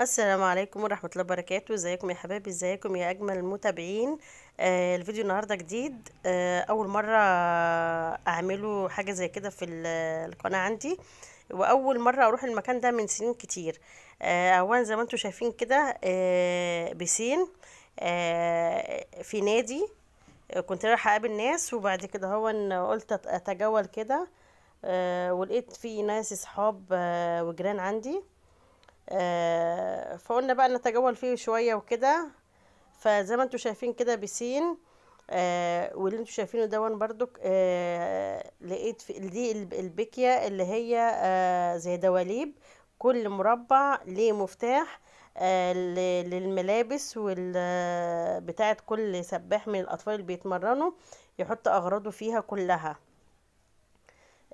السلام عليكم ورحمة الله وبركاته ازيكم يا حبايبي ازيكم يا أجمل المتابعين آه الفيديو النهاردة جديد آه أول مرة أعمله حاجة زي كده في القناة عندي وأول مرة أروح المكان ده من سنين كتير آه أولا زي ما انتم شايفين كده آه بسين آه في نادي آه، كنت رايحة أقابل ناس وبعد كده هو ان قلت أتجول كده آه ولقيت في ناس أصحاب آه وجيران عندي آه، فقلنا بقى نتجول فيه شوية وكده فزي ما انتوا شايفين كده بسين آه واللي انتوا شايفينه دون برضو آه لقيت في دي البكية اللي هي آه زي دواليب كل مربع ليه مفتاح آه للملابس بتاعت كل سباح من الأطفال اللي بيتمرنوا يحط أغراضه فيها كلها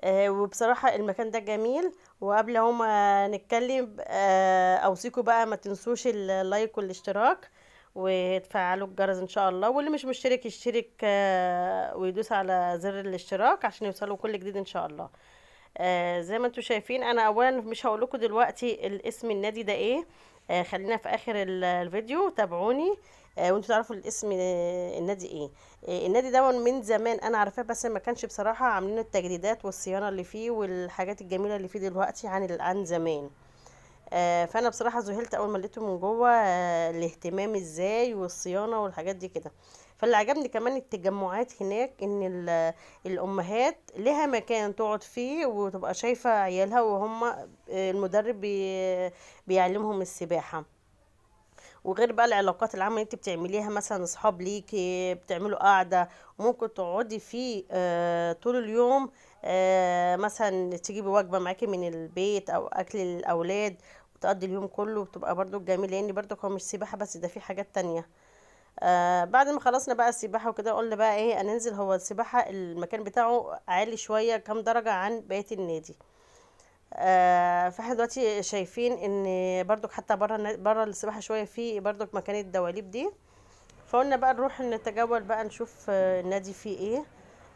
آه، وبصراحة المكان ده جميل وقبل هما نتكلم آه، أوصيكم بقى ما تنسوش اللايك والاشتراك وتفعلوا الجرس ان شاء الله واللي مش مشترك يشترك آه، ويدوس على زر الاشتراك عشان يوصلوا كل جديد ان شاء الله زي ما انتم شايفين انا اولا مش هقول لكم دلوقتي الاسم النادي ده ايه خلينا في اخر الفيديو تابعوني آه، وانتوا تعرفوا الاسم آه، النادي ايه آه، النادي ده من زمان انا عارفاه بس ما كانش بصراحه عاملين التجديدات والصيانه اللي فيه والحاجات الجميله اللي فيه دلوقتي عن الان زمان فانا بصراحه ذهلت اول ما لقيته من جوه الاهتمام ازاي والصيانه والحاجات دي كده فاللي عجبني كمان التجمعات هناك ان الامهات لها مكان تقعد فيه وتبقى شايفه عيالها وهم المدرب بيعلمهم السباحه وغير بقى العلاقات العامه انت بتعمليها مثلا اصحاب ليكي بتعملوا قاعده ممكن تقعدي فيه آه، طول اليوم آه، مثلا تجيبي وجبه معاكي من البيت او اكل الاولاد وتقضي اليوم كله وتبقى برضو جميل لان برضو هو مش سباحه بس ده في حاجات تانية آه، بعد ما خلصنا بقى السباحه وكده قلنا بقى ايه هننزل هو السباحه المكان بتاعه عالي شويه كام درجه عن بقيه النادي آه، فاحنا دلوقتي شايفين ان بردك حتى بره بره السباحه شويه في بردك مكان الدواليب دي فقلنا بقى نروح نتجول بقى نشوف آه، النادي فيه ايه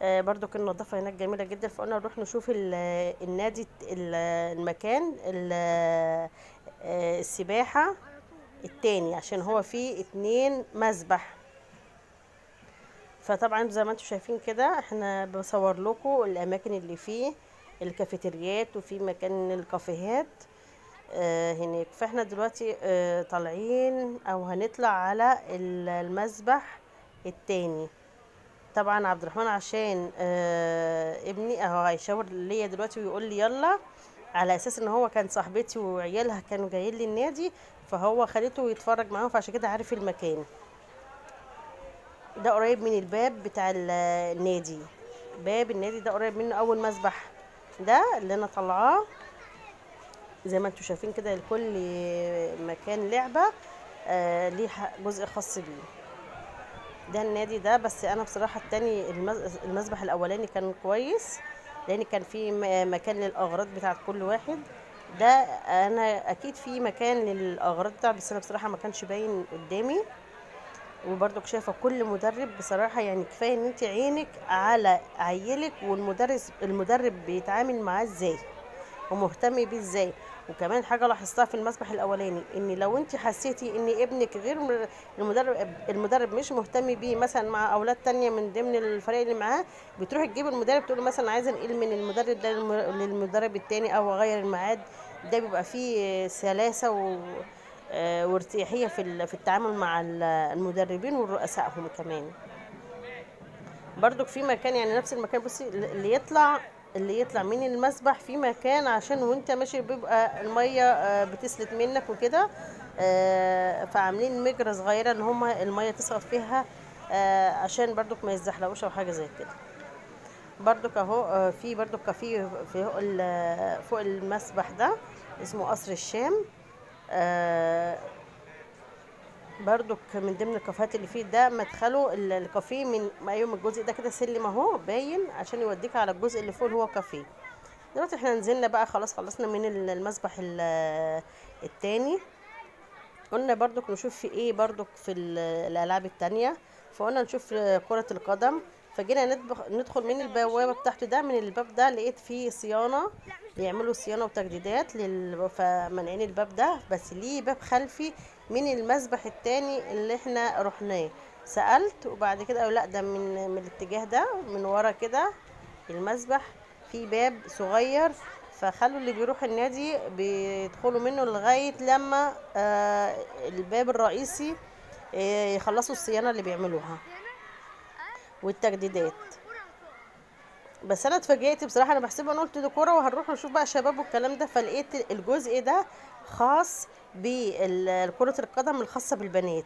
آه، بردك النظافه هناك جميله جدا فقلنا نروح نشوف النادي المكان السباحه التاني عشان هو فيه اتنين مسبح فطبعا زي ما انتم شايفين كده احنا بصور لكم الاماكن اللي فيه الكافيتريات وفي مكان الكافيهات آه، هناك فاحنا دلوقتي آه، طالعين او هنطلع على المسبح التاني طبعا عبد الرحمن عشان آه، ابني اهو هيشاور ليا دلوقتي ويقول لي يلا على اساس ان هو كان صاحبتي وعيالها كانوا جايين لي النادي فهو خليته يتفرج معاهم فعشان كده عارف المكان ده قريب من الباب بتاع النادي باب النادي ده قريب منه اول مسبح ده اللي انا طالعاه زي ما انتم شايفين كده لكل مكان لعبه آه ليه جزء خاص بيه ده النادي ده بس انا بصراحه التاني المسبح الاولاني كان كويس لان كان في مكان للاغراض بتاعت كل واحد ده انا اكيد في مكان للاغراض بتاع بس انا بصراحه ما كانش باين قدامي وبرضك شايفه كل مدرب بصراحه يعني كفايه ان انت عينك على عيلك والمدرس المدرب بيتعامل معاه ازاي ومهتم بيه ازاي وكمان حاجه لاحظتها في المسبح الاولاني ان لو انت حسيتي ان ابنك غير المدرب المدرب مش مهتم بيه مثلا مع اولاد تانية من ضمن الفريق اللي معاه بتروحي تجيب المدرب تقول مثلا عايزه انقل من المدرب ده للمدرب التاني او اغير الميعاد ده بيبقى فيه سلاسه و آه، وارتياحيه في في التعامل مع المدربين ورؤسائهم كمان برضك في مكان يعني نفس المكان بصي اللي يطلع اللي يطلع من المسبح في مكان عشان وانت ماشي بيبقى الميه آه، بتسلت منك وكده آه، فعاملين مجرى صغيره ان هم الميه تسقط فيها عشان برضك ما يتزحلقوش او حاجه زي كده برضك اهو في برضك كافيه في فوق المسبح ده اسمه قصر الشام آه من ضمن الكافيهات اللي فيه ده مدخله الكافيه من ايوه الجزء ده كده سلم اهو باين عشان يوديك على الجزء اللي فوق اللي هو كافيه دلوقتي احنا نزلنا بقى خلاص خلصنا من المسبح التاني قلنا برضك نشوف في ايه برضك في الالعاب التانية فقلنا نشوف كرة القدم فجينا نطبخ ندخل من البوابه بتاعته ده من الباب ده لقيت فيه صيانه بيعملوا صيانه وتجديدات لل... فمنعين الباب ده بس ليه باب خلفي من المسبح التاني اللي احنا رحناه سالت وبعد كده قالوا لا ده من من الاتجاه ده من ورا كده المسبح في باب صغير فخلوا اللي بيروح النادي بيدخلوا منه لغايه لما آه الباب الرئيسي آه يخلصوا الصيانه اللي بيعملوها والتجديدات بس انا اتفاجئت بصراحه انا بحسبه انا قلت دي كوره وهنروح نشوف بقى شباب والكلام ده فلقيت الجزء ده خاص بكره القدم الخاصه بالبنات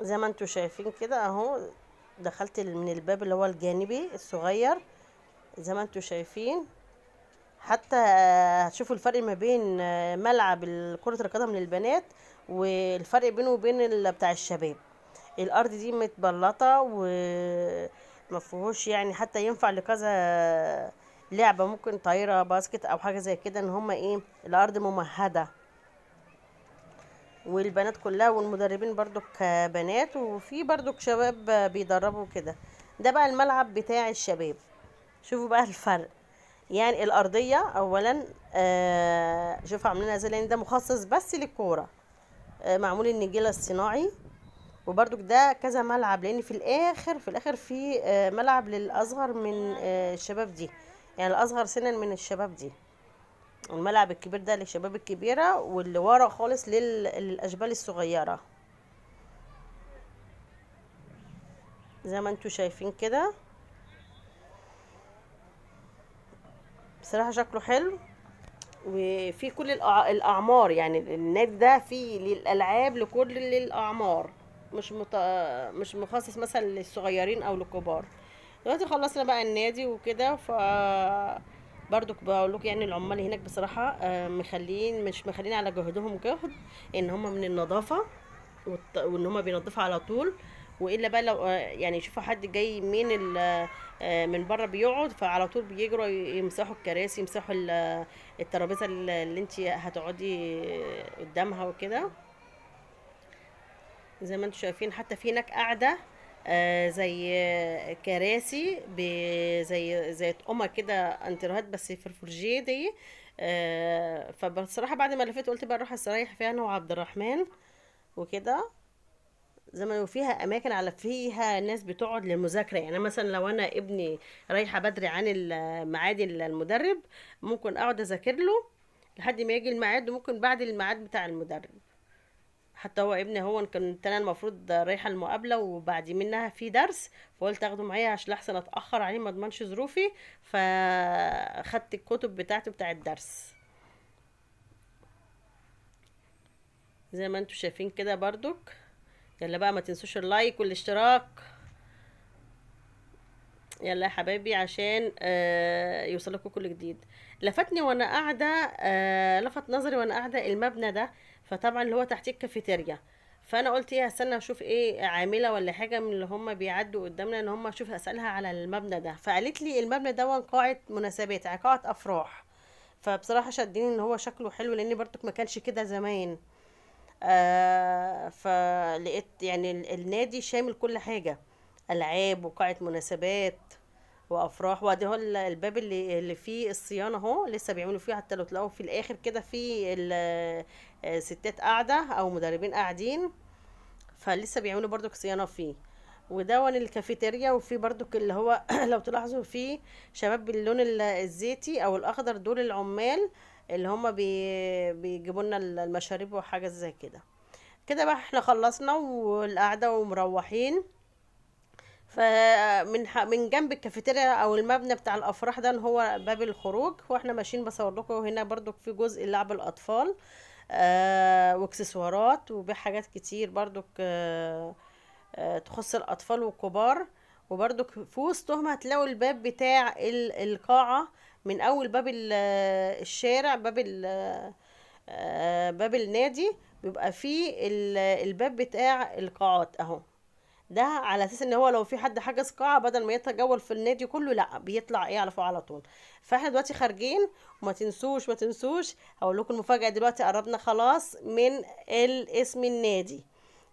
زي ما انتم شايفين كده اهو دخلت من الباب اللي هو الجانبي الصغير زي ما انتم شايفين حتى هتشوفوا الفرق ما بين ملعب كره القدم للبنات والفرق بينه وبين بتاع الشباب الارض دي متبلطه ومفهوش يعني حتى ينفع لكذا لعبه ممكن طايره باسكت او حاجه زي كده ان هما ايه الارض ممهده والبنات كلها والمدربين برضو كبنات وفي برضو شباب بيدربوا كده ده بقى الملعب بتاع الشباب شوفوا بقى الفرق يعني الارضيه اولا آه شوفوا عاملينها ازاي لان ده مخصص بس للكوره آه معمول النجيله الصناعي وبردك ده كذا ملعب لان في الاخر في الاخر في آه، ملعب للاصغر من آه، الشباب دي يعني الاصغر سنا من الشباب دي الملعب الكبير ده للشباب الكبيره واللي ورا خالص للاشبال الصغيره زي ما انتوا شايفين كده بصراحه شكله حلو وفي كل الاعمار يعني النادي ده فيه للالعاب لكل الاعمار مش مت... مش مخصص مثلا للصغيرين او للكبار دلوقتي خلصنا بقى النادي وكده ف برضو بقول لكم يعني العمال هناك بصراحه آه، مخلين مش مخلين على جهدهم جهد ان هم من النظافه وان هم بينظفوا على طول والا بقى لو آه، يعني يشوفوا حد جاي من آه، من بره بيقعد فعلى طول بيجروا يمسحوا الكراسي يمسحوا الترابيزه اللي انت هتقعدي قدامها وكده زي ما انتم شايفين حتى في هناك قاعده آه، زي كراسي زي زي طقمه كده انترهات بس الفرجيه دي آه، فبصراحه بعد ما لفيت قلت بقى اروح استريح فيها انا وعبد الرحمن وكده زي ما فيها اماكن على فيها ناس بتقعد للمذاكره يعني مثلا لو انا ابني رايحه بدري عن الميعاد المدرب ممكن اقعد اذاكر له لحد ما يجي الميعاد وممكن بعد الميعاد بتاع المدرب حتى هو ابني هو كنت انا المفروض رايحه المقابله وبعد منها في درس فقلت اخده معايا عشان احسن اتاخر عليه ما اضمنش ظروفي فاخدت الكتب بتاعته بتاع الدرس زي ما انتم شايفين كده بردك يلا بقى ما تنسوش اللايك والاشتراك يلا يا حبايبي عشان آه، يوصلكوا يوصل لكم كل جديد لفتني وانا قاعده آه، لفت نظري وانا قاعده المبنى ده فطبعا اللي هو تحتيه الكافيتيريا فانا قلت ايه هستنى اشوف ايه عامله ولا حاجه من اللي هم بيعدوا قدامنا ان هم اشوف اسالها على المبنى ده فقالت لي المبنى ده قاعه مناسبات يعني قاعه افراح فبصراحه شدني ان هو شكله حلو لان برضك ما كانش كده زمان آه فلقيت يعني النادي شامل كل حاجه العاب وقاعه مناسبات وافراح وادي الباب اللي اللي فيه الصيانه اهو لسه بيعملوا فيه حتى لو تلاقوا في الاخر كده في الستات آه، قاعده او مدربين قاعدين فلسه بيعملوا برضو صيانه فيه ودون الكافيتيريا وفي برضو اللي هو لو تلاحظوا فيه شباب باللون الزيتي او الاخضر دول العمال اللي هما بي بيجيبوا لنا المشاريب وحاجه زي كده كده بقى احنا خلصنا والقعده ومروحين فمن من جنب الكافيتيريا او المبنى بتاع الافراح ده هو باب الخروج واحنا ماشيين بصور لكم هنا برضو في جزء لعب الاطفال آه واكسسوارات وبيع حاجات كتير برضو آه تخص الاطفال والكبار وبرضو في وسطهم هتلاقوا الباب بتاع القاعه من اول باب الشارع باب آه، باب النادي بيبقى فيه الباب بتاع القاعات اهو ده على اساس ان هو لو في حد حجز قاعه بدل ما يتجول في النادي كله لا بيطلع ايه على فوق على طول فاحنا دلوقتي خارجين وما تنسوش ما تنسوش هقول لكم المفاجاه دلوقتي قربنا خلاص من اسم النادي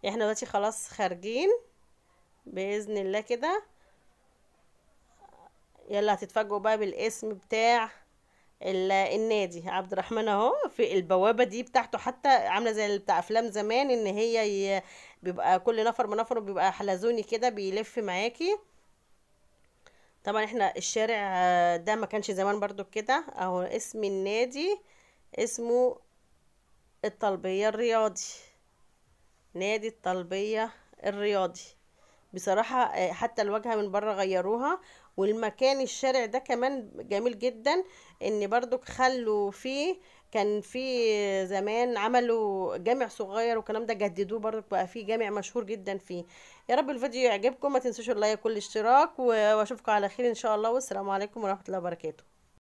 احنا دلوقتي خلاص خارجين باذن الله كده يلا هتتفاجئوا بقى بالاسم بتاع النادي عبد الرحمن اهو في البوابه دي بتاعته حتى عامله زي بتاع افلام زمان ان هي بيبقى كل نفر منفر بيبقى حلزوني كده بيلف معاكي طبعا احنا الشارع ده ما كانش زمان برضو كده اهو اسم النادي اسمه الطلبيه الرياضي نادي الطلبيه الرياضي بصراحة آه، حتى الواجهة من بره غيروها والمكان الشارع ده كمان جميل جدا ان برضو خلوا فيه كان في زمان عملوا جامع صغير وكلام ده جددوه برضو بقى فيه جامع مشهور جدا فيه يا رب الفيديو يعجبكم ما تنسوش اللايك والاشتراك واشوفكم على خير ان شاء الله والسلام عليكم ورحمة الله وبركاته